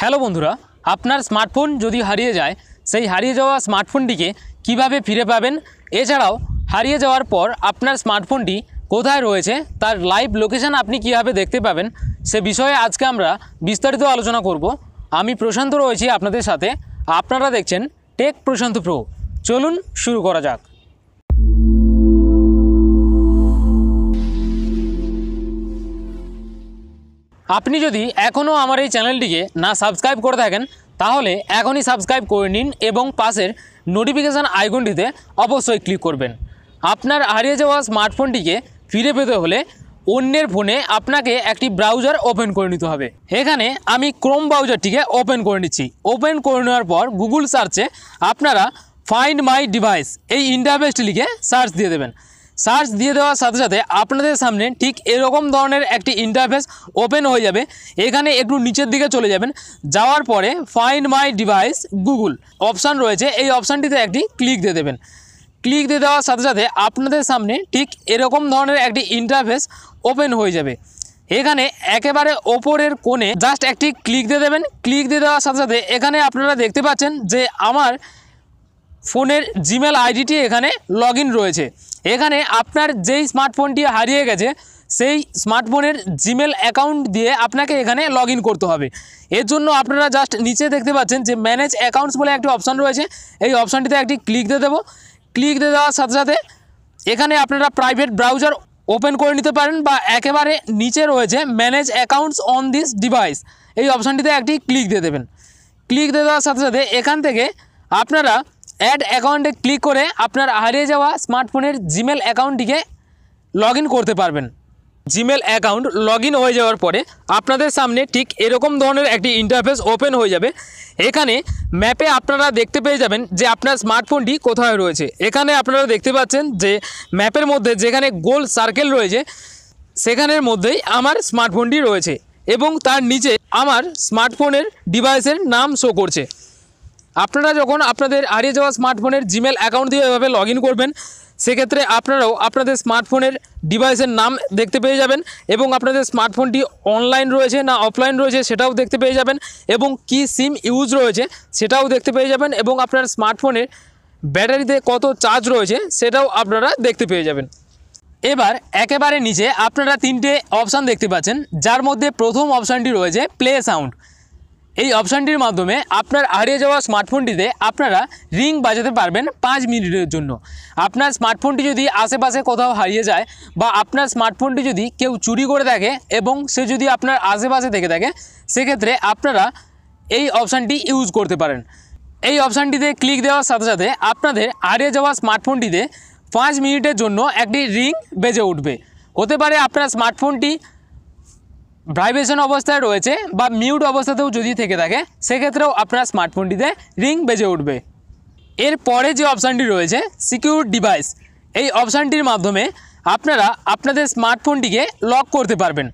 hello বন্ধুরা আপনার smartphone যদি হারিয়ে যায় সেই হারিয়ে যাওয়া স্মার্টফোনটিকে কিভাবে ফিরে পাবেন এছাড়াও হারিয়ে যাওয়ার পর আপনার স্মার্টফোনটি কোথায় রয়েছে তার লাইভ লোকেশান আপনি কীভাবে দেখতে পাবেন সে বিষয়ে আজকে আমরা বিস্তারিত আলোচনা করব আমি প্রশান্ত রয়েছি আপনাদের সাথে আপনারা দেখছেন টেক প্রশান্ত প্রো চলুন শুরু করা যাক আপনি যদি এখনও আমার এই চ্যানেলটিকে না সাবস্ক্রাইব করে থাকেন তাহলে এখনই সাবস্ক্রাইব করে নিন এবং পাশের নোটিফিকেশান আইকনটিতে অবশ্যই ক্লিক করবেন আপনার হারিয়ে যাওয়া স্মার্টফোনটিকে ফিরে পেতে হলে অন্যের ফোনে আপনাকে একটি ব্রাউজার ওপেন করে নিতে হবে এখানে আমি ক্রোম ব্রাউজারটিকে ওপেন করে নিচ্ছি ওপেন করে নেওয়ার পর গুগল সার্চে আপনারা ফাইন্ড মাই ডিভাইস এই ইন্টারভেস্ট লিখে সার্চ দিয়ে দেবেন সার্চ দিয়ে দেওয়ার সাথে সাথে আপনাদের সামনে ঠিক এরকম ধরনের একটি ইন্টারফেস ওপেন হয়ে যাবে এখানে একটু নিচের দিকে চলে যাবেন যাওয়ার পরে find my device Google option রয়েছে এই অপশানটিতে একটি ক্লিক দিয়ে দেবেন ক্লিক দিয়ে দেওয়ার সাথে সাথে আপনাদের সামনে ঠিক এরকম ধরনের একটি ইন্টারফেস ওপেন হয়ে যাবে এখানে একেবারে ওপরের কোণে জাস্ট একটি ক্লিক দিয়ে দেবেন ক্লিক দিয়ে দেওয়ার সাথে সাথে এখানে আপনারা দেখতে পাচ্ছেন যে আমার ফোনের জিমেল আইডিটি এখানে লগ রয়েছে এখানে আপনার যেই স্মার্টফোনটি হারিয়ে গেছে সেই স্মার্টফোনের জিমেল অ্যাকাউন্ট দিয়ে আপনাকে এখানে লগ করতে হবে এর জন্য আপনারা জাস্ট নিচে দেখতে পাচ্ছেন যে ম্যানেজ অ্যাকাউন্টস বলে একটি অপশান রয়েছে এই অপশানটিতে একটি ক্লিক দিয়ে দেবো ক্লিক দিয়ে দেওয়ার সাথে সাথে এখানে আপনারা প্রাইভেট ব্রাউজার ওপেন করে নিতে পারেন বা একেবারে নিচে রয়েছে manage accounts on this device এই অপশানটিতে একটি ক্লিক দিয়ে দেবেন ক্লিক দিয়ে দেওয়ার সাথে সাথে এখান থেকে আপনারা অ্যাড অ্যাকাউন্টে ক্লিক করে আপনার হারিয়ে যাওয়া স্মার্টফোনের জিমেল অ্যাকাউন্টটিকে লগ করতে পারবেন জিমেল অ্যাকাউন্ট লগ হয়ে যাওয়ার পরে আপনাদের সামনে ঠিক এরকম ধরনের একটি ইন্টারফেস ওপেন হয়ে যাবে এখানে ম্যাপে আপনারা দেখতে পেয়ে যাবেন যে আপনার স্মার্টফোনটি কোথায় রয়েছে এখানে আপনারা দেখতে পাচ্ছেন যে ম্যাপের মধ্যে যেখানে গোল সার্কেল রয়েছে সেখানের মধ্যেই আমার স্মার্টফোনটি রয়েছে এবং তার নিচে আমার স্মার্টফোনের ডিভাইসের নাম শো করছে আপনারা যখন আপনাদের হারিয়ে যাওয়া স্মার্টফোনের জিমেল অ্যাকাউন্ট দিয়ে এভাবে লগ করবেন সেক্ষেত্রে আপনারাও আপনাদের স্মার্টফোনের ডিভাইসের নাম দেখতে পেয়ে যাবেন এবং আপনাদের স্মার্টফোনটি অনলাইন রয়েছে না অফলাইন রয়েছে সেটাও দেখতে পেয়ে যাবেন এবং কি সিম ইউজ রয়েছে সেটাও দেখতে পেয়ে যাবেন এবং আপনার স্মার্টফোনের ব্যাটারিতে কত চার্জ রয়েছে সেটাও আপনারা দেখতে পেয়ে যাবেন এবার একেবারে নিচে আপনারা তিনটে অপশান দেখতে পাচ্ছেন যার মধ্যে প্রথম অপশানটি রয়েছে প্লে সাউন্ড এই অপশানটির মাধ্যমে আপনার হারিয়ে যাওয়া স্মার্টফোনটিতে আপনারা রিং বাজাতে পারবেন পাঁচ মিনিটের জন্য আপনার স্মার্টফোনটি যদি আশেপাশে কোথাও হারিয়ে যায় বা আপনার স্মার্টফোনটি যদি কেউ চুরি করে থাকে এবং সে যদি আপনার আশেপাশে থেকে থাকে সেক্ষেত্রে আপনারা এই অপশানটি ইউজ করতে পারেন এই অপশানটিতে ক্লিক দেওয়ার সাথে সাথে আপনাদের হারিয়ে যাওয়া স্মার্টফোনটিতে পাঁচ মিনিটের জন্য একটি রিং বেজে উঠবে হতে পারে আপনার স্মার্টফোনটি ভাইব্রেশন অবস্থায় রয়েছে বা মিউট অবস্থাতেও যদি থেকে থাকে সেক্ষেত্রেও আপনার স্মার্টফোনটিতে রিং বেজে উঠবে এর পরে যে অপশানটি রয়েছে সিকিউর ডিভাইস এই অপশানটির মাধ্যমে আপনারা আপনাদের স্মার্টফোনটিকে লক করতে পারবেন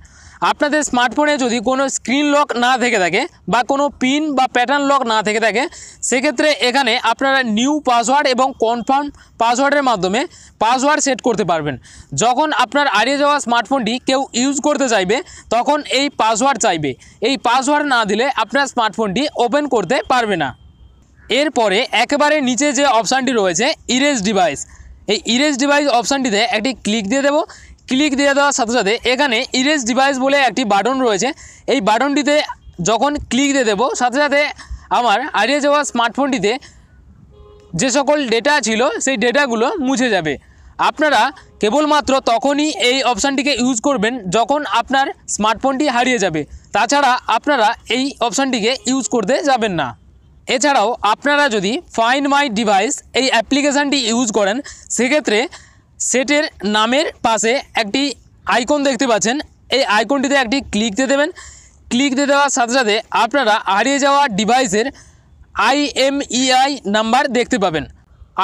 আপনাদের স্মার্টফোনে যদি কোনো স্ক্রিন লক না থেকে থাকে বা কোনো পিন বা প্যাটার্ন লক না থেকে থাকে সেক্ষেত্রে এখানে আপনারা নিউ পাসওয়ার্ড এবং কনফার্ম পাসওয়ার্ডের মাধ্যমে পাসওয়ার্ড সেট করতে পারবেন যখন আপনার হারিয়ে যাওয়া স্মার্টফোনটি কেউ ইউজ করতে চাইবে তখন এই পাসওয়ার্ড চাইবে এই পাসওয়ার্ড না দিলে আপনার স্মার্টফোনটি ওপেন করতে পারবে না এরপরে একেবারে নিচে যে অপশানটি রয়েছে ইরেজ ডিভাইস এই ইরেজ ডিভাইস অপশানটিতে একটি ক্লিক দিয়ে দেবো ক্লিক দিয়ে দেওয়ার সাথে সাথে এখানে ইরেজ ডিভাইস বলে একটি বাটন রয়েছে এই বাটনটিতে যখন ক্লিক দিয়ে দেবো সাথে সাথে আমার হারিয়ে যাওয়া স্মার্টফোনটিতে যে সকল ডেটা ছিল সেই ডেটাগুলো মুছে যাবে আপনারা কেবলমাত্র তখনই এই অপশানটিকে ইউজ করবেন যখন আপনার স্মার্টফোনটি হারিয়ে যাবে তাছাড়া আপনারা এই অপশানটিকে ইউজ করতে যাবেন না এছাড়াও আপনারা যদি ফাইন মাই ডিভাইস এই অ্যাপ্লিকেশানটি ইউজ করেন সেক্ষেত্রে সেটের নামের পাশে একটি আইকন দেখতে পাচ্ছেন এই আইকনটিতে একটি ক্লিক দিয়ে দেবেন ক্লিক দিয়ে দেওয়ার সাথে সাথে আপনারা হারিয়ে যাওয়া ডিভাইসের আইএমইআই নাম্বার দেখতে পাবেন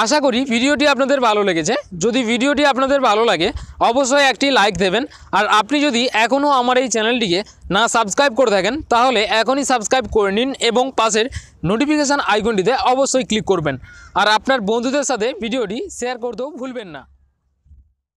আশা করি ভিডিওটি আপনাদের ভালো লেগেছে যদি ভিডিওটি আপনাদের ভালো লাগে অবশ্যই একটি লাইক দেবেন আর আপনি যদি এখনও আমার এই চ্যানেলটিকে না সাবস্ক্রাইব করে থাকেন তাহলে এখনই সাবস্ক্রাইব করে নিন এবং পাশের নোটিফিকেশান আইকনটিতে অবশ্যই ক্লিক করবেন আর আপনার বন্ধুদের সাথে ভিডিওটি শেয়ার করতেও ভুলবেন না